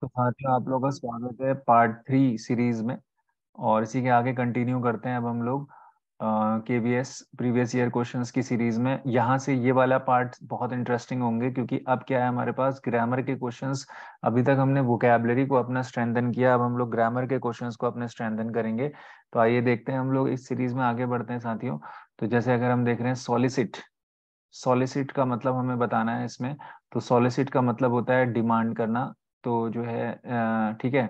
तो साथियों आप लोगों का स्वागत है पार्ट थ्री सीरीज में और इसी के आगे कंटिन्यू करते हैं अब हम लोग K V S previous year question की सीरीज में यहाँ से ये वाला पार्ट बहुत इंटरेस्टिंग होंगे क्योंकि अब क्या है हमारे पास ग्रामर के क्वेश्चन अभी तक हमने वोकेबलरी को अपना स्ट्रेंथन किया अब हम लोग ग्रामर के क्वेश्चन को अपने स्ट्रेंथन करेंगे तो आइए देखते हैं हम लोग इस सीरीज में आगे बढ़ते हैं साथियों तो जैसे अगर हम देख रहे हैं सॉलिसिट सॉलिसिट का मतलब हमें बताना है इसमें तो सॉलिसिट का मतलब होता है डिमांड करना तो जो है ठीक है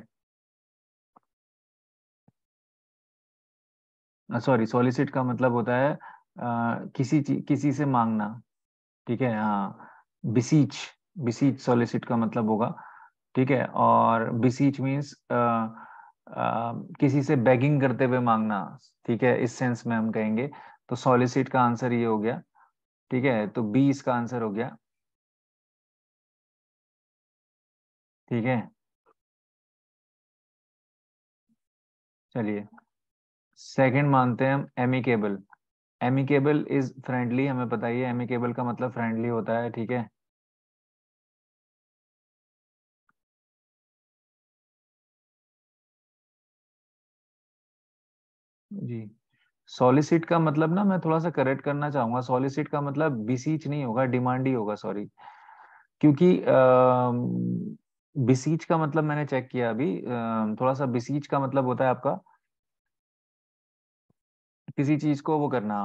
सॉरी सॉलिसिट का मतलब होता है आ, किसी किसी से मांगना ठीक है हाँ बिसीच बिसीच सॉलिसिट का मतलब होगा ठीक है और बिसीच मीन्स किसी से बैगिंग करते हुए मांगना ठीक है इस सेंस में हम कहेंगे तो सॉलिसिट का आंसर ये हो गया ठीक है तो बी इसका आंसर हो गया ठीक है चलिए सेकंड मानते हैं हम एमिकेबल एमिकेबल इज फ्रेंडली हमें पता ही है एमिकेबल का मतलब फ्रेंडली होता है ठीक है जी सॉलिसिट का मतलब ना मैं थोड़ा सा करेक्ट करना चाहूंगा सॉलिसिट का मतलब बीसीच नहीं होगा डिमांड ही होगा सॉरी क्योंकि आ, बिसीच का मतलब मैंने चेक किया अभी थोड़ा सा बिसीच का मतलब होता है आपका किसी चीज को वो करना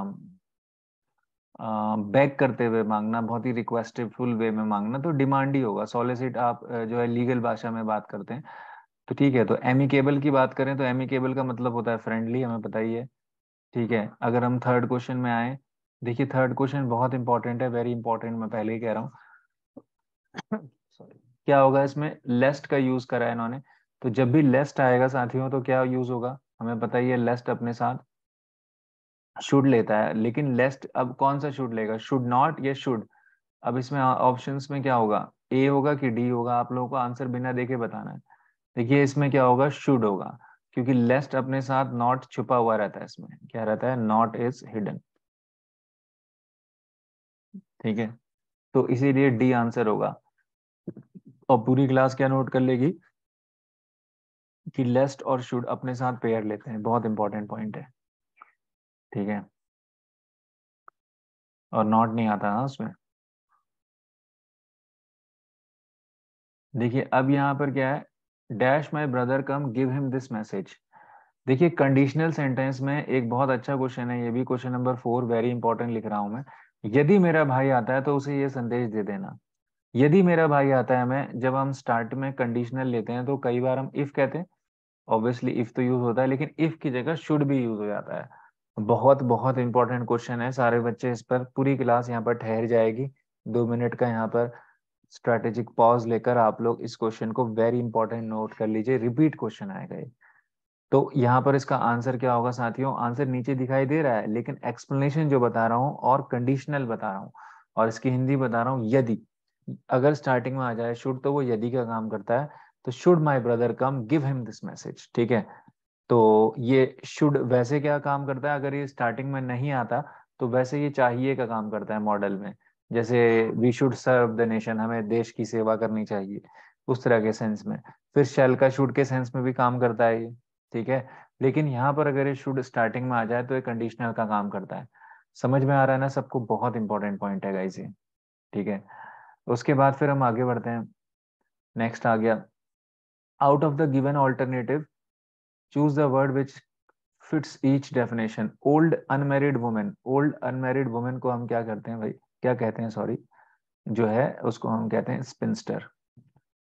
बैक करते हुए मांगना बहुत ही फुल वे में मांगना तो डिमांड ही होगा सॉलिसिट आप जो है लीगल भाषा में बात करते हैं तो ठीक है तो एमिकेबल की बात करें तो एमिकेबल का मतलब होता है फ्रेंडली हमें पता ही है ठीक है अगर हम थर्ड क्वेश्चन में आए देखिए थर्ड क्वेश्चन बहुत इंपॉर्टेंट है वेरी इंपॉर्टेंट मैं पहले ही कह रहा हूँ क्या होगा इसमें लेस्ट का यूज करा है इन्होंने तो जब भी लेस्ट आएगा साथियों तो क्या यूज होगा हमें पता ही है लेस्ट अपने साथ शुड लेता है लेकिन लेस्ट अब कौन सा शुड लेगा शुड नॉट या शुड अब इसमें ऑप्शन हाँ, में क्या होगा ए होगा कि डी होगा आप लोगों को आंसर बिना देखे बताना है देखिए इसमें क्या होगा शुड होगा क्योंकि लेस्ट अपने साथ नॉट छुपा हुआ रहता है इसमें क्या रहता है नॉट इज हिडन ठीक है तो इसीलिए डी आंसर होगा और पूरी क्लास क्या नोट कर लेगी कि लेस्ट और शुड अपने साथ पेयर लेते हैं बहुत इंपॉर्टेंट पॉइंट है ठीक है और नॉट नहीं आता ना हाँ उसमें देखिए अब यहां पर क्या है dash my brother come give him this message देखिए कंडीशनल सेंटेंस में एक बहुत अच्छा क्वेश्चन है ये भी question number four very important लिख रहा हूं मैं यदि मेरा भाई आता है तो उसे ये संदेश दे देना यदि मेरा भाई आता है मैं जब हम स्टार्ट में कंडीशनल लेते हैं तो कई बार हम इफ कहते हैं ऑब्वियसली इफ तो यूज होता है लेकिन इफ की जगह शुड भी यूज हो जाता है बहुत बहुत इंपॉर्टेंट क्वेश्चन है सारे बच्चे इस पर पूरी क्लास यहाँ पर ठहर जाएगी दो मिनट का यहाँ पर स्ट्रेटेजिक पॉज लेकर आप लोग इस क्वेश्चन को वेरी इंपॉर्टेंट नोट कर लीजिए रिपीट क्वेश्चन आएगा ये तो यहाँ पर इसका आंसर क्या होगा साथियों आंसर नीचे दिखाई दे रहा है लेकिन एक्सप्लेनेशन जो बता रहा हूँ और कंडीशनल बता रहा हूँ और इसकी हिंदी बता रहा हूँ यदि अगर स्टार्टिंग में आ जाए शुड तो वो यदि का काम करता है तो should my brother come give him this message ठीक है तो ये शुड वैसे क्या काम करता है अगर ये स्टार्टिंग में नहीं आता तो वैसे ये चाहिए का काम करता है मॉडल में जैसे we should serve the nation हमें देश की सेवा करनी चाहिए उस तरह के सेंस में फिर शेल का शुड के सेंस में भी काम करता है ये ठीक है लेकिन यहाँ पर अगर ये शुड स्टार्टिंग में आ जाए तो ये कंडीशनल का काम करता है समझ में आ रहा है ना सबको बहुत इंपॉर्टेंट पॉइंट है गाइस ये ठीक है उसके बाद फिर हम आगे बढ़ते हैं नेक्स्ट आ गया out of the given alternative choose the word which fits each definition old unmarried women old unmarried women को हम क्या करते हैं भाई क्या कहते हैं सॉरी जो है उसको हम कहते हैं स्पिंस्टर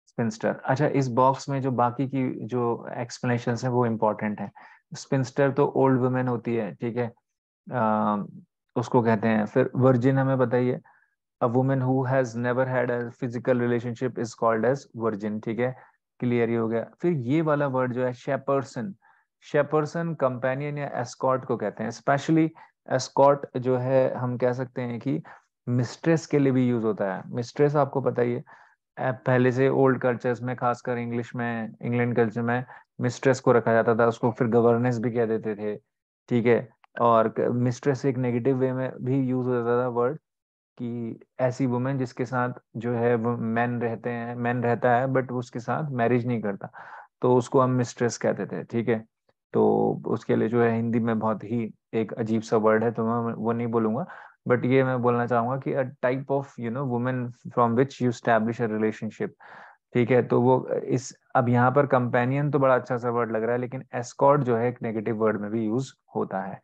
स्पिंस्टर अच्छा इस बॉक्स में जो बाकी की जो एक्सप्लेनेशन है वो इम्पोर्टेंट है स्पिंस्टर तो ओल्ड वुमेन होती है ठीक है आ, उसको कहते हैं फिर वर्जिन हमें बताइए a woman who has never had a physical relationship is called as virgin ठीक है क्लियर ही हो गया फिर ये वाला वर्ड जो है शेपर्सन शेपर्सन कंपेनियन या एस्कॉट को कहते हैं स्पेशली एस्कॉट जो है हम कह सकते हैं कि मिस्ट्रेस के लिए भी यूज होता है मिस्ट्रेस आपको पता ही है पहले से ओल्ड कल्चर्स में खासकर इंग्लिश में इंग्लैंड कल्चर में मिस्ट्रेस को रखा जाता था उसको फिर गवर्नेंस भी कह देते थे ठीक है और मिस्ट्रेस एक नेगेटिव वे में भी यूज हो जाता था वर्ड कि ऐसी वुमेन जिसके साथ जो है वो मैन रहते हैं मैन रहता है बट उसके साथ मैरिज नहीं करता तो उसको हम मिस्ट्रेस कहते थे ठीक है तो उसके लिए जो है हिंदी में बहुत ही एक अजीब सा वर्ड है तो मैं वो नहीं बोलूंगा बट ये मैं बोलना चाहूंगा कि a type of you know women from which you establish a relationship ठीक है तो वो इस अब यहाँ पर कंपेनियन तो बड़ा अच्छा सा वर्ड लग रहा है लेकिन एस्कॉर्ट जो है एक नेगेटिव वर्ड में भी यूज होता है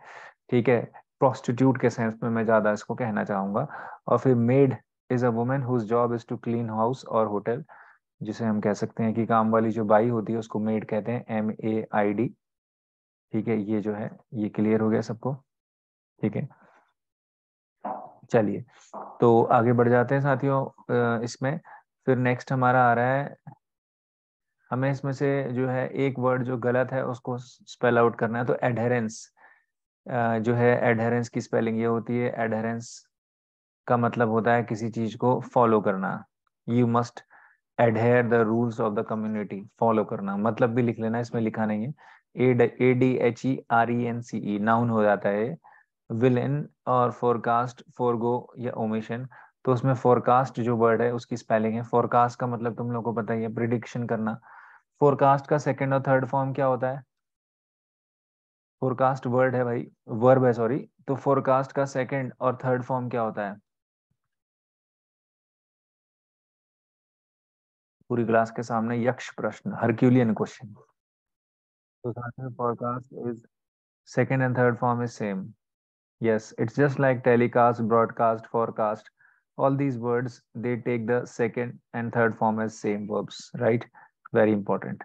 ठीक है प्रोस्टिट्यूट के सेंस में मैं ज़्यादा इसको कहना चाहूंगा और फिर maid is a women whose job is to clean house और होटल जिसे हम कह सकते हैं कि काम वाली जो बाई होती है उसको मेड कहते हैं एम ए आई डी ठीक है ये जो है ये क्लियर हो गया सबको ठीक है चलिए तो आगे बढ़ जाते हैं साथियों इसमें फिर नेक्स्ट हमारा आ रहा है हमें इसमें से जो है एक वर्ड जो गलत है उसको स्पेल आउट करना है तो एडहेरेंस जो है एडहेरेंस की स्पेलिंग ये होती है एडहेरेंस का मतलब होता है किसी चीज को फॉलो करना you must adhere the rules of the community follow करना मतलब भी लिख लेना इसमें लिखा नहीं है A D H E R E N C E noun हो जाता है विल इन और फोरकास्ट गो या ओमिशन तो उसमें फोरकास्ट जो वर्ड है उसकी स्पेलिंग है फोरकास्ट का मतलब तुम लोग को पता ही है प्रिडिक्शन करना फोरकास्ट का सेकेंड और थर्ड फॉर्म क्या होता है फोरकास्ट वर्ड है भाई वर्ब है सॉरी तो फोरकास्ट का सेकंड और थर्ड फॉर्म क्या होता है पूरी क्लास के सामने यक्ष प्रश्न herculean question forecast is second and third form is same yes it's just like telecast broadcast forecast all these word they take the second and third form is same verbs right very important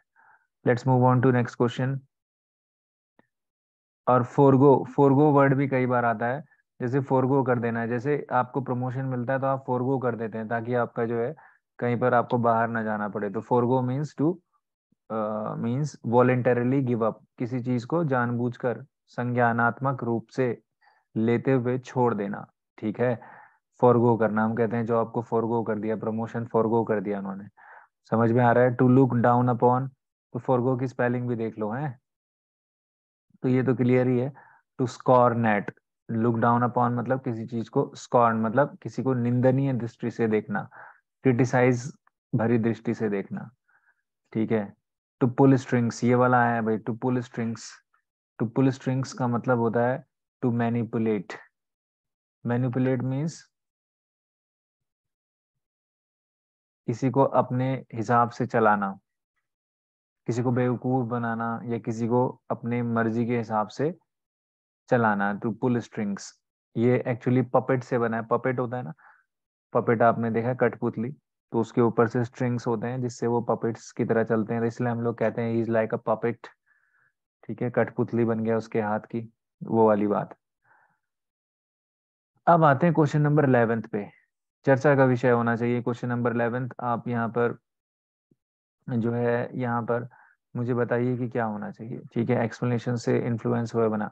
let's move on to next question और forego forego word भी कई बार आता है जैसे forgo कर देना है जैसे आपको प्रमोशन मिलता है तो आप फोरगो कर देते हैं ताकि आपका जो है कहीं पर आपको बाहर ना जाना पड़े तो forgo means to means voluntarily give up किसी चीज को जानबूझकर संज्ञानात्मक रूप से लेते हुए छोड़ देना ठीक है फॉरगो करना हम कहते हैं जो आपको फॉरगो कर दिया प्रमोशन फॉरगो कर दिया उन्होंने समझ में आ रहा है टू लुक डाउन अपॉन तो फॉरगो की स्पेलिंग भी देख लो है तो ये तो क्लियर ही है to scorn look down upon मतलब किसी चीज को स्कॉर्न मतलब किसी को निंदनीय दृष्टि से देखना क्रिटिसाइज भरी दृष्टि से देखना ठीक है टू पुल स्ट्रिंग्स ये वाला आया है भाई to pull strings to pull strings का मतलब होता है टू मैनिपुलेट मैनिपुलेट मीन्स किसी को अपने हिसाब से चलाना किसी को बेवकूफ बनाना या किसी को अपने मर्जी के हिसाब से चलाना टू पुल स्ट्रिंग्स ये एक्चुअली पपेट से बना है पपेट होता है ना पपेट आपने देखा है कठपुतली तो उसके ऊपर से स्ट्रिंग्स होते हैं जिससे वो पपेट्स की तरह चलते हैं इसलिए हम लोग कहते हैं इज लाइक अ पपेट ठीक है कठपुतली बन गया उसके हाथ की वो वाली बात अब आते हैं क्वेश्चन नंबर इलेवेंथ पे चर्चा का विषय होना चाहिए क्वेश्चन नंबर इलेवेंथ आप यहाँ पर जो है यहाँ पर मुझे बताइए कि क्या होना चाहिए ठीक है एक्सप्लेनेशन से इन्फ्लुएंस हुआ बना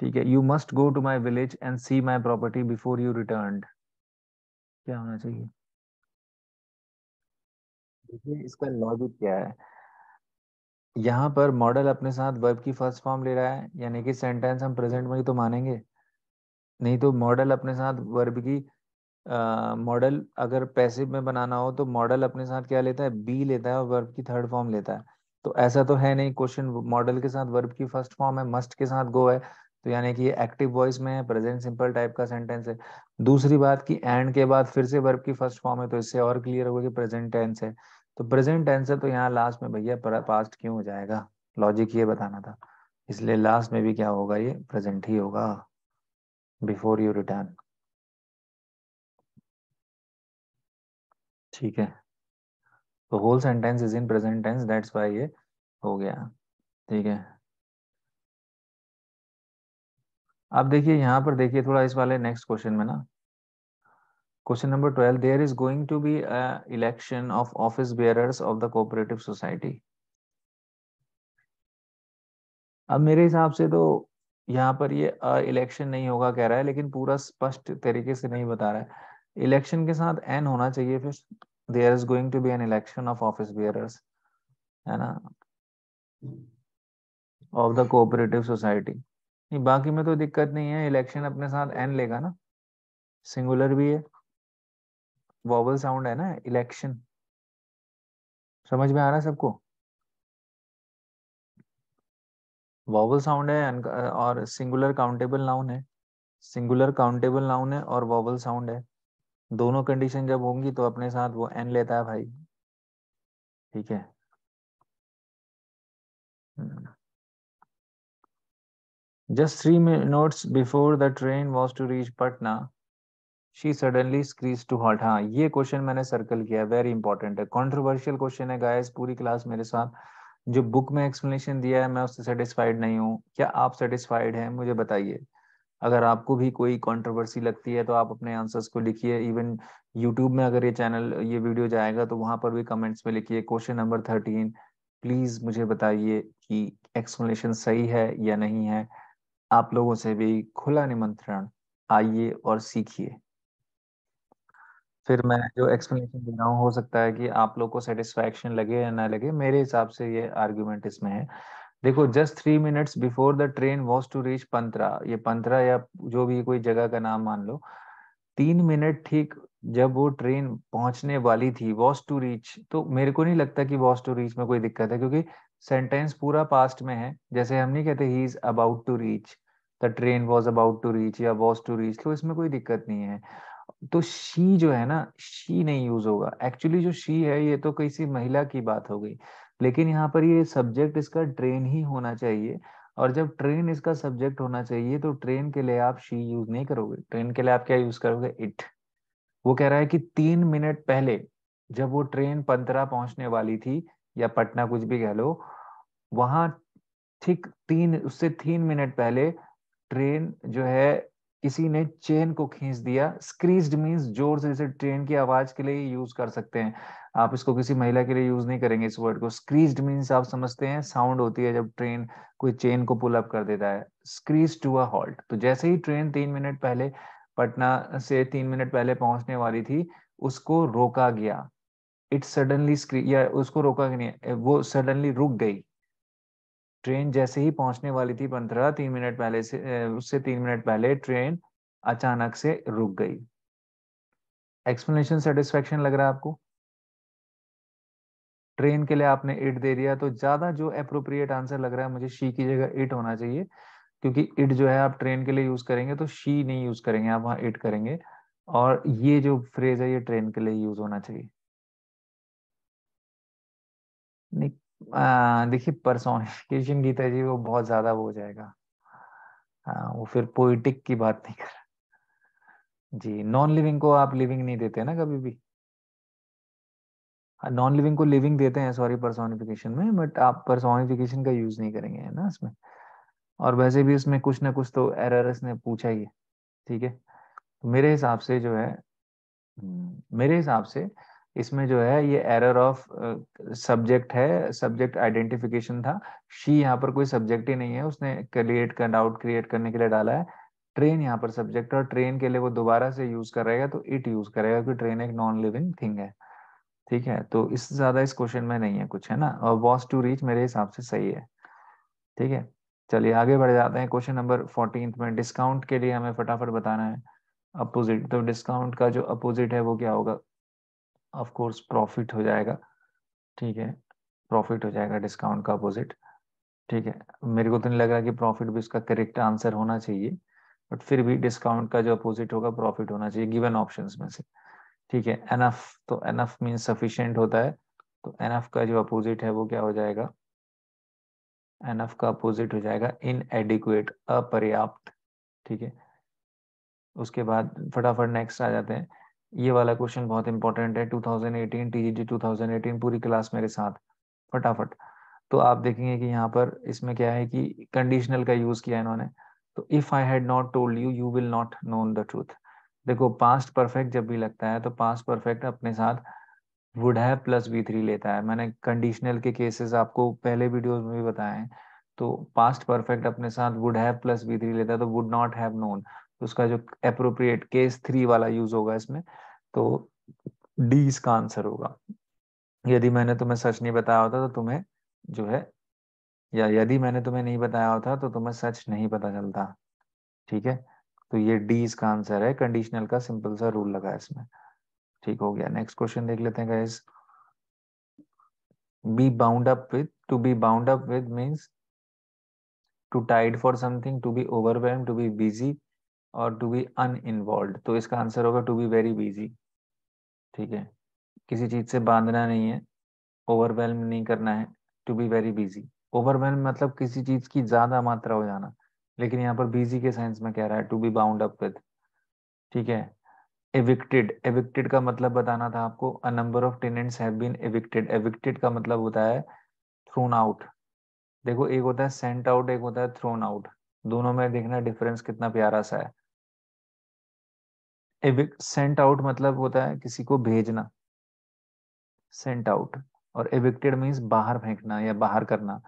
ठीक है you must go to my village and see my property before you return क्या होना चाहिए देखिए इसका लॉजिक क्या है यहाँ पर मॉडल अपने साथ वर्ब की फर्स्ट फॉर्म ले रहा है यानी कि सेंटेंस हम प्रेजेंट में ही तो मानेंगे नहीं तो मॉडल अपने साथ वर्ब की मॉडल uh, अगर पैसिव में बनाना हो तो मॉडल अपने साथ क्या लेता है बी लेता है और वर्ब की थर्ड फॉर्म लेता है तो ऐसा तो है नहीं क्वेश्चन मॉडल के साथ वर्ब की फर्स्ट फॉर्म है मस्ट के साथ गो है तो यानी कि ये एक्टिव वॉइस में है प्रेजेंट सिंपल टाइप का सेंटेंस है दूसरी बात की एंड के बाद फिर से वर्ब की फर्स्ट फॉर्म है तो इससे और क्लियर होगा कि प्रेजेंट टेंस है तो प्रेजेंट टेंस है तो यहाँ लास्ट में भैया पास्ट क्यों हो जाएगा लॉजिक ये बताना था इसलिए लास्ट में भी क्या होगा ये प्रेजेंट ही होगा बिफोर यू रिटर्न ठीक है तो whole sentence is in present tense that's why ये हो गया ठीक है अब देखिए यहां पर देखिए थोड़ा इस वाले नेक्स्ट क्वेश्चन में ना question number twelve there is going to be election of office bearers of the cooperative society अब मेरे हिसाब से तो यहाँ पर ये इलेक्शन नहीं होगा कह रहा है लेकिन पूरा स्पष्ट तरीके से नहीं बता रहा है इलेक्शन के साथ एन होना चाहिए फिर there is going to be an election of office bearers है ना ऑफ द कोऑपरेटिव सोसाइटी नहीं बाकी में तो दिक्कत नहीं है इलेक्शन अपने साथ एन लेगा ना सिंगुलर भी है वॉवल साउंड है ना इलेक्शन समझ में आ रहा है सबको वॉबल साउंड है और सिंगुलर काउंटेबल नाउन है सिंगुलर काउंटेबल नाउन है और वॉबल साउंड है दोनों कंडीशन जब होंगी तो अपने साथ वो एन लेता है भाई ठीक है just hmm. Three minutes before the train was to reach Patna she suddenly screeched to halt. हाँ ये क्वेश्चन मैंने सर्कल किया वेरी इंपॉर्टेंट है कॉन्ट्रोवर्शियल क्वेश्चन है गाइस पूरी क्लास मेरे साथ जो बुक में एक्सप्लेनेशन दिया है मैं उससे सेटिस्फाइड नहीं हूँ क्या आप सेटिस्फाइड हैं मुझे बताइए अगर आपको भी कोई कंट्रोवर्सी लगती है तो आप अपने आंसर्स को लिखिए इवन यूट्यूब में अगर ये चैनल ये वीडियो जाएगा तो वहां पर भी कमेंट्स में लिखिए क्वेश्चन नंबर थर्टीन प्लीज मुझे बताइए कि एक्सप्लेनेशन सही है या नहीं है आप लोगों से भी खुला निमंत्रण आइए और सीखिए फिर मैं जो एक्सप्लेनेशन दे रहा हूँ हो सकता है कि आप लोग को सेटिस्फेक्शन लगे या ना लगे मेरे हिसाब से ये आर्ग्यूमेंट इसमें है देखो just three minutes before the train was to reach पंतरा ये पंतरा या जो भी कोई जगह का नाम मान लो तीन मिनट ठीक जब वो ट्रेन पहुंचने वाली थी वॉज टू रीच तो मेरे को नहीं लगता कि वॉज टू रीच में कोई दिक्कत है क्योंकि सेंटेंस पूरा पास्ट में है जैसे हम नहीं कहते he is about to reach the train was about to reach या वॉज टू रीच तो इसमें कोई दिक्कत नहीं है तो शी जो है ना शी नहीं यूज होगा एक्चुअली जो शी है ये तो किसी महिला की बात हो गई लेकिन यहाँ पर ये सब्जेक्ट इसका ट्रेन ही होना चाहिए और जब ट्रेन इसका सब्जेक्ट होना चाहिए तो ट्रेन के लिए आप शी यूज नहीं करोगे ट्रेन के लिए आप क्या यूज करोगे इट वो कह रहा है कि तीन मिनट पहले जब वो ट्रेन पंतरा पहुंचने वाली थी या पटना कुछ भी कह लो वहां ठीक तीन उससे तीन मिनट पहले ट्रेन जो है किसी ने चेन को खींच दिया स्क्रीज मीन जोर से जैसे ट्रेन की आवाज के लिए यूज कर सकते हैं आप इसको किसी महिला के लिए यूज नहीं करेंगे इस वर्ड को स्क्रीज मीन्स आप समझते हैं साउंड होती है जब ट्रेन कोई चेन को पुल अप कर देता है स्क्रीज टू अ हॉल्ट तो जैसे ही ट्रेन तीन मिनट पहले पटना से तीन मिनट पहले पहुंचने वाली थी उसको रोका गया इट सडनली स्क्री या उसको रोका नहीं वो सडनली रुक गई ट्रेन जैसे ही पहुंचने वाली थी पंद्रह तीन मिनट पहले से उससे तीन मिनट पहले ट्रेन अचानक से रुक गई एक्सप्लेनेशन सेटिस्फेक्शन लग रहा है आपको ट्रेन के लिए आपने इट दे दिया तो ज्यादा जो अप्रोप्रिएट आंसर लग रहा है मुझे शी की जगह इट होना चाहिए क्योंकि इट जो है आप ट्रेन के लिए यूज करेंगे तो शी नहीं यूज करेंगे आप वहां इट करेंगे और ये जो फ्रेज है ये ट्रेन के लिए यूज होना चाहिए देखिए परसोनिफिकेशन गीता जी वो बहुत ज्यादा हो जाएगा आ, वो फिर पोइटिक की बात नहीं कर जी नॉन लिविंग को आप लिविंग नहीं देते ना कभी भी नॉन लिविंग को लिविंग देते हैं सॉरी परसोनिफिकेशन में बट आप परसोनिफिकेशन का यूज नहीं करेंगे है ना इसमें और वैसे भी इसमें कुछ ना कुछ तो एरर ने पूछा ही है ठीक है तो मेरे हिसाब से जो है हम्म, मेरे हिसाब से इसमें जो है ये एरर ऑफ सब्जेक्ट है सब्जेक्ट आइडेंटिफिकेशन था शी यहाँ पर कोई सब्जेक्ट ही नहीं है उसने क्रिएट कर डाउट क्रिएट करने के लिए डाला है ट्रेन यहाँ पर सब्जेक्ट और ट्रेन के लिए वो दोबारा से यूज कर रहेगा तो इट यूज करेगा क्योंकि ट्रेन एक नॉन लिविंग थिंग है ठीक है तो इससे ज्यादा इस क्वेश्चन में नहीं है कुछ है ना और वॉस टू रीच मेरे हिसाब से सही है ठीक है चलिए आगे बढ़ जाते हैं क्वेश्चन नंबर फोर्टीन में डिस्काउंट के लिए हमें फटाफट बताना है अपोजिट तो डिस्काउंट का जो अपोजिट है वो क्या होगा ऑफ कोर्स प्रॉफिट हो जाएगा ठीक है प्रॉफिट हो जाएगा डिस्काउंट का अपोजिट ठीक है मेरे को तो नहीं लग रहा कि प्रॉफिट भी इसका करेक्ट आंसर होना चाहिए बट फिर भी डिस्काउंट का जो अपोजिट होगा प्रॉफिट होना चाहिए गिवन ऑप्शंस में से ठीक है एनफ तो एफ मीन सफिशियंट होता है तो एफ का जो अपोजिट है वो क्या हो जाएगा एफ का अपोजिट हो जाएगा इन एडिकुएट अपर्याप्त ठीक है उसके बाद फटाफट नेक्स्ट आ जाते हैं ये वाला क्वेश्चन बहुत इंपॉर्टेंट है 2018 टीजीटी 2018 पूरी क्लास मेरे साथ फटाफट तो आप देखेंगे कि यहाँ पर इसमें क्या है कि कंडीशनल का यूज किया इन्होंने तो if I had not told you you will not known the truth देखो पास्ट परफेक्ट जब भी लगता है तो पास्ट परफेक्ट अपने साथ वुड है प्लस बी थ्री लेता है मैंने कंडीशनल के केसेस आपको पहले वीडियोस में भी बताए हैं तो पास्ट परफेक्ट अपने साथ वुड है प्लस बी थ्री लेता है तो वुड नॉट हैव नोन उसका जो अप्रोप्रिएट केस थ्री वाला यूज होगा इसमें तो डी इसका आंसर होगा यदि मैंने तुम्हें सच नहीं बताया होता तो तुम्हें जो है या यदि मैंने तुम्हें नहीं बताया होता तो तुम्हें सच नहीं पता चलता ठीक है तो ये डी इसका आंसर है कंडीशनल का सिंपल सा रूल लगा इसमें ठीक हो गया नेक्स्ट क्वेश्चन देख लेते हैं guys be bound up with to be bound up with means to tied for something to be overwhelm to be busy और टू बी अन तो इसका आंसर होगा टू बी वेरी बिजी ठीक है किसी चीज से बांधना नहीं है ओवरवेल्म नहीं करना है to be very busy overwhelm मतलब किसी चीज की ज्यादा मात्रा हो जाना लेकिन यहाँ पर बीजी के सेंस में कह रहा है to be bound up with ठीक है एविक्टेड एविक्टेड का मतलब बताना था आपको a number of tenants have been evicted evicted का मतलब होता है थ्रोन आउट देखो एक होता है सेंट आउट एक होता है थ्रोन आउट दोनों में देखना डिफरेंस कितना प्यारा सा है एविक सेंट आउट मतलब होता है किसी को भेजना सेंट आउट और एविक्टेड मीन्स बाहर फेंकना या बाहर करना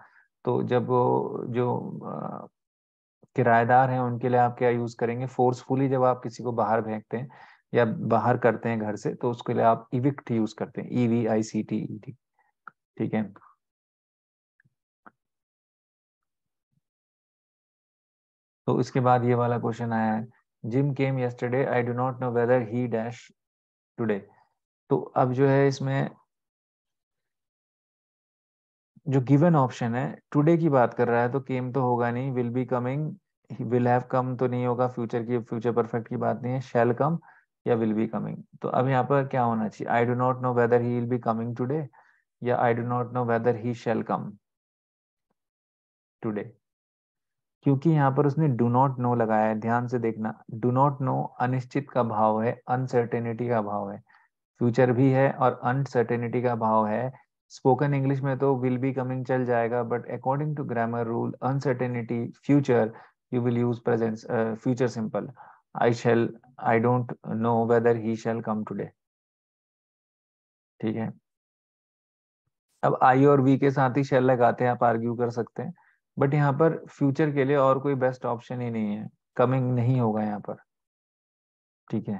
तो जब जो किराएदार हैं उनके लिए आप क्या यूज करेंगे फोर्सफुली जब आप किसी को बाहर फेंकते हैं या बाहर करते हैं घर से तो उसके लिए आप इविक्ट यूज करते हैं V I C T E T ठीक है तो इसके बाद ये वाला क्वेश्चन आया है Jim came yesterday I do not know whether he dash today तो अब जो है इसमें जो गिवन ऑप्शन है टुडे की बात कर रहा है तो केम तो होगा नहीं will be coming will have come तो नहीं होगा फ्यूचर की फ्यूचर परफेक्ट की बात नहीं है शेल कम या विल बी कमिंग तो अब यहाँ पर क्या होना चाहिए I do not know whether he will be coming today या I do not know whether he shall come today क्योंकि यहाँ पर उसने डू नॉट नो लगाया है ध्यान से देखना डू नॉट नो अनिश्चित का भाव है अनसर्टेनिटी का भाव है फ्यूचर भी है और अनसर्टेनिटी का भाव है स्पोकन इंग्लिश में तो विल बी कमिंग चल जाएगा but according to grammar rule uncertainty future you will use present uh, future simple i shall i don't know whether he shall come today ठीक है अब आई और वी के साथ ही शेल लगाते हैं आप आर्ग्यू कर सकते हैं बट यहाँ पर फ्यूचर के लिए और कोई बेस्ट ऑप्शन ही नहीं है कमिंग नहीं होगा यहाँ पर ठीक है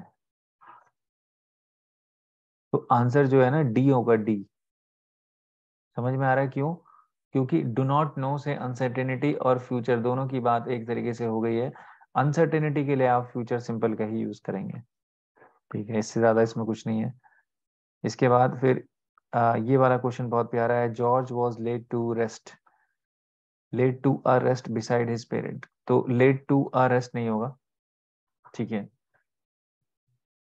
तो आंसर जो है ना डी होगा डी समझ में आ रहा है क्यों क्योंकि डू नॉट नो से अनसर्टेनिटी और फ्यूचर दोनों की बात एक तरीके से हो गई है अनसर्टेनिटी के लिए आप फ्यूचर सिंपल का ही यूज करेंगे ठीक है इससे ज्यादा इसमें कुछ नहीं है इसके बाद फिर आ, ये वाला क्वेश्चन बहुत प्यारा है George was laid to rest laid to a rest beside his parent तो लेट टू अ रेस्ट नहीं होगा ठीक है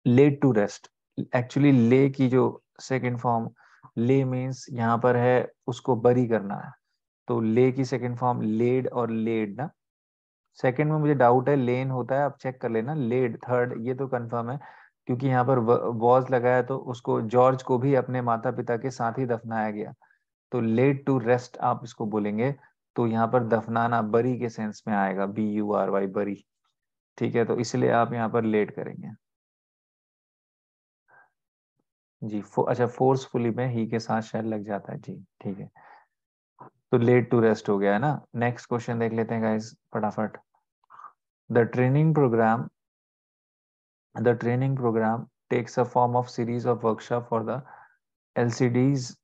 लेट टू रेस्ट एक्चुअली ले की जो सेकेंड फॉर्म ले मीन्स यहाँ पर है उसको बरी करना है तो ले की सेकेंड फॉर्म लेड और लेड ना सेकेंड में मुझे डाउट है लेन होता है आप चेक कर लेना लेड थर्ड ये तो कंफर्म है क्योंकि यहाँ पर वॉज लगाया तो उसको जॉर्ज को भी अपने माता पिता के साथ ही दफनाया गया तो लेड टू रेस्ट आप इसको बोलेंगे तो यहाँ पर दफनाना बरी के सेंस में आएगा बी यू आर वाई बरी ठीक है तो इसलिए आप यहाँ पर लेट करेंगे जी फो, अच्छा फोर्सफुली में ही के साथ शायद लग जाता है जी ठीक है तो लेट टू रेस्ट हो गया है ना नेक्स्ट क्वेश्चन देख लेते हैं गाइस फटाफट the training programme the training programme takes a form of series of workshop for the L LCDs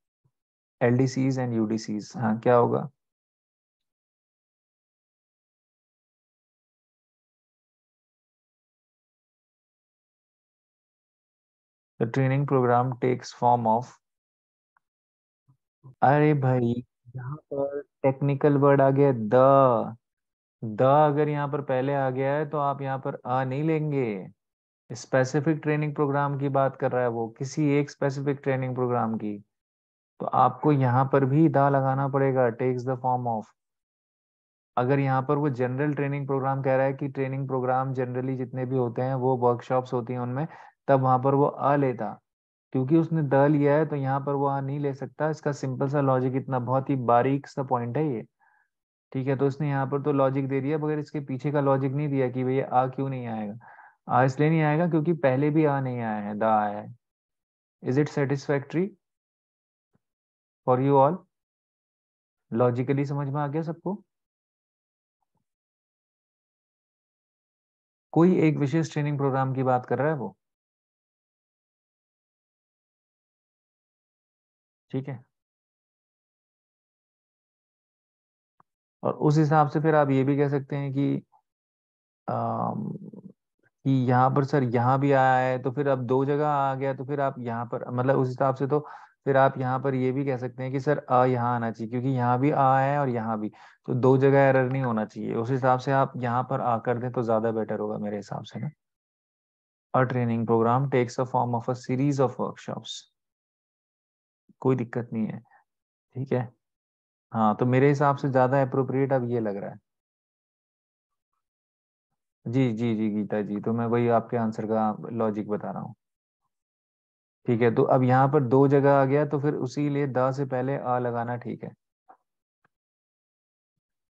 LDCs and UDCs हाँ क्या होगा training programme takes form of अरे भाई यहाँ पर टेक्निकल वर्ड आ गया द द अगर यहाँ पर पहले आ गया है तो आप यहाँ पर अ नहीं लेंगे स्पेसिफिक ट्रेनिंग प्रोग्राम की बात कर रहा है वो किसी एक स्पेसिफिक ट्रेनिंग प्रोग्राम की तो आपको यहाँ पर भी द लगाना पड़ेगा टेक्स द फॉर्म ऑफ अगर यहाँ पर वो जनरल ट्रेनिंग प्रोग्राम कह रहा है कि ट्रेनिंग प्रोग्राम जनरली जितने भी होते हैं वो वर्कशॉप्स होती हैं उनमें तब वहां पर वो अ लेता क्योंकि उसने द लिया है तो यहाँ पर वो आ नहीं ले सकता इसका सिंपल सा लॉजिक इतना बहुत ही बारीक सा पॉइंट है ये ठीक है तो उसने यहाँ पर तो लॉजिक दे दिया मगर इसके पीछे का लॉजिक नहीं दिया कि भैया आ क्यों नहीं आएगा आ इसलिए नहीं आएगा क्योंकि पहले भी आ नहीं आया है द आया है is it satisfactory for you all logically समझ में आ गया सबको कोई एक विशेष ट्रेनिंग प्रोग्राम की बात कर रहा है वो ठीक है और उस हिसाब से फिर आप ये भी कह सकते हैं कि आ, कि यहाँ पर सर यहाँ भी आया है तो फिर अब दो जगह आ गया तो फिर आप यहाँ पर मतलब उस हिसाब से तो फिर आप यहाँ पर ये भी कह सकते हैं कि सर अ यहाँ आना चाहिए क्योंकि यहाँ भी आ है और यहाँ भी तो दो जगह एरर नहीं होना चाहिए उस हिसाब से आप यहाँ पर आ कर दें तो ज्यादा बेटर होगा मेरे हिसाब से ना a training programme takes a form of a series of workshops कोई दिक्कत नहीं है ठीक है हाँ तो मेरे हिसाब से ज्यादा अप्रोप्रिएट अब ये लग रहा है जी जी जी गीता जी तो मैं वही आपके आंसर का लॉजिक बता रहा हूँ ठीक है तो अब यहाँ पर दो जगह आ गया तो फिर उसी लिए द से पहले आ लगाना ठीक है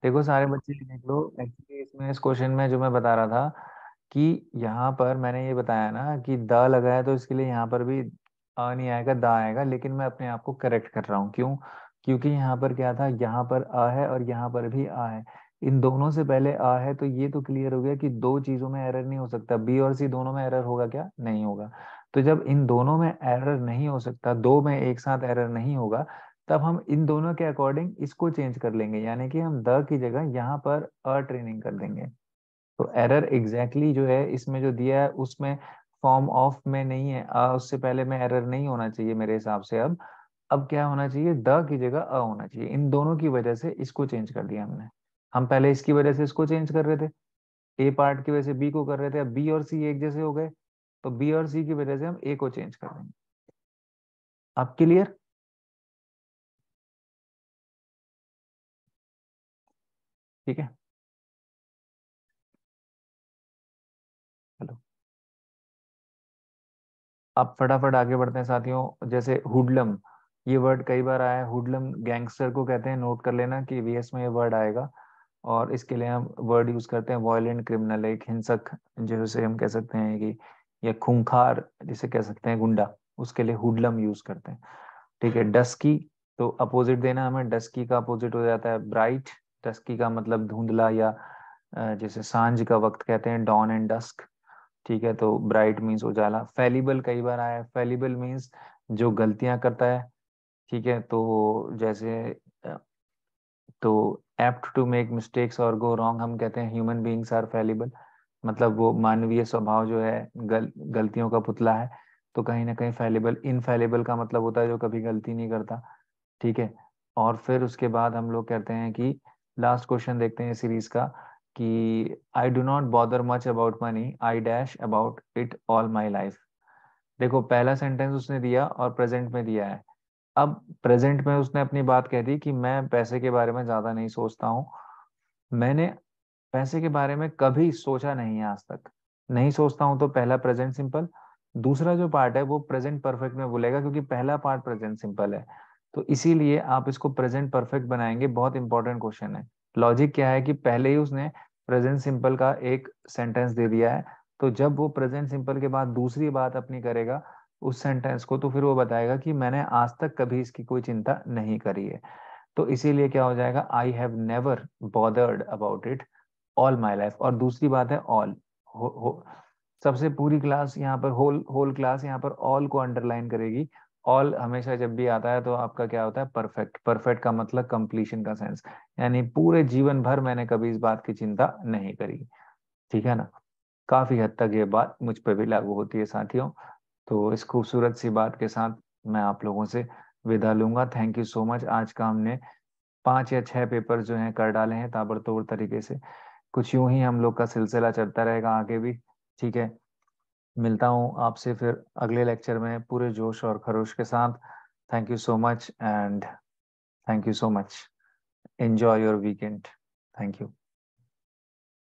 देखो सारे बच्चे देख लो एक्चुअली इसमें इस क्वेश्चन में जो मैं बता रहा था कि यहाँ पर मैंने ये बताया ना कि द लगाया तो इसके लिए यहाँ पर भी आ नहीं आएगा दा आएगा लेकिन मैं अपने आप को करेक्ट कर रहा हूँ क्यों क्योंकि यहाँ पर क्या था यहाँ पर आ है और यहाँ पर भी आ है इन दोनों से पहले आ है तो ये तो क्लियर हो गया कि दो चीजों में एरर नहीं हो सकता बी और सी दोनों में एरर होगा क्या नहीं होगा तो जब इन दोनों में एरर नहीं हो सकता दो में एक साथ एरर नहीं होगा तब हम इन दोनों के अकॉर्डिंग इसको चेंज कर लेंगे यानी कि हम द की जगह यहाँ पर अ ट्रेनिंग कर देंगे तो एरर एग्जैक्टली exactly जो है इसमें जो दिया है उसमें फॉर्म ऑफ में नहीं है आ, उससे पहले में एरर नहीं होना चाहिए मेरे हिसाब से अब अब क्या होना चाहिए द की जगह अ होना चाहिए इन दोनों की वजह से इसको चेंज कर दिया हमने हम पहले इसकी वजह से इसको चेंज कर रहे थे ए पार्ट की वजह से बी को कर रहे थे अब बी और सी एक जैसे हो गए तो बी और सी की वजह से हम ए को चेंज कर देंगे अब क्लियर ठीक है अब फटाफट आगे बढ़ते हैं साथियों जैसे हुडलम ये वर्ड कई बार आया है हुडलम गैंगस्टर को कहते हैं नोट कर लेना कि वीएस में ये वर्ड आएगा और इसके लिए हम वर्ड यूज करते हैं वॉयलेंट क्रिमिनल एक हिंसक जिसे हम कह सकते हैं कि या खूंखार जिसे कह सकते हैं गुंडा उसके लिए हुडलम यूज करते हैं ठीक है डस्की तो अपोजिट देना हमें डस्की का अपोजिट हो जाता है ब्राइट डस्की का मतलब धुंधला या जैसे सांझ का वक्त कहते हैं डॉन एंड डस्क ठीक है तो ब्राइट मीन्स उजाला फेलिबल कई बार आया फेलिबल मीन्स जो गलतियां करता है ठीक है तो जैसे तो एप्ट टू मेक मिस्टेक्स और गो रॉन्ग हम कहते हैं ह्यूमन बींग्स आर फेलिबल मतलब वो मानवीय स्वभाव जो है गल, गलतियों का पुतला है तो कहीं ना कहीं फेलेबल इनफेलेबल का मतलब होता है जो कभी गलती नहीं करता ठीक है और फिर उसके बाद हम लोग कहते हैं कि लास्ट क्वेश्चन देखते हैं सीरीज का कि I do not bother much about money I dash about it all my life देखो पहला सेंटेंस उसने दिया और प्रेजेंट में दिया है अब प्रेजेंट में उसने अपनी बात कह दी कि मैं पैसे के बारे में ज्यादा नहीं सोचता हूँ मैंने पैसे के बारे में कभी सोचा नहीं है आज तक नहीं सोचता हूँ तो पहला प्रेजेंट सिंपल दूसरा जो पार्ट है वो प्रेजेंट परफेक्ट में बोलेगा क्योंकि पहला पार्ट प्रेजेंट सिंपल है तो इसीलिए आप इसको प्रेजेंट परफेक्ट बनाएंगे बहुत इंपॉर्टेंट क्वेश्चन है लॉजिक क्या है कि पहले ही उसने प्रेजेंट सिंपल का एक सेंटेंस दे दिया है तो जब वो प्रेजेंट सिंपल के बाद दूसरी बात अपनी करेगा उस सेंटेंस को तो फिर वो बताएगा कि मैंने आज तक कभी इसकी कोई चिंता नहीं करी है तो इसीलिए क्या हो जाएगा I have never bothered about it all my life और दूसरी बात है ऑल सबसे पूरी क्लास यहाँ पर होल होल क्लास यहाँ पर ऑल को अंडरलाइन करेगी ऑल हमेशा जब भी आता है तो आपका क्या होता है परफेक्ट परफेक्ट का मतलब कंप्लीशन का सेंस यानी पूरे जीवन भर मैंने कभी इस बात की चिंता नहीं करी ठीक है ना काफी हद तक ये बात मुझ पर भी लागू होती है साथियों तो इस खूबसूरत सी बात के साथ मैं आप लोगों से विदा लूंगा थैंक यू सो मच आज का हमने पांच या छह पेपर जो हैं कर डाले हैं ताबड़तोड़ तरीके से कुछ यूं ही हम लोग का सिलसिला चलता रहेगा आगे भी ठीक है मिलता हूँ आपसे फिर अगले लेक्चर में पूरे जोश और खरोश के साथ thank you so much and thank you so much enjoy your weekend thank you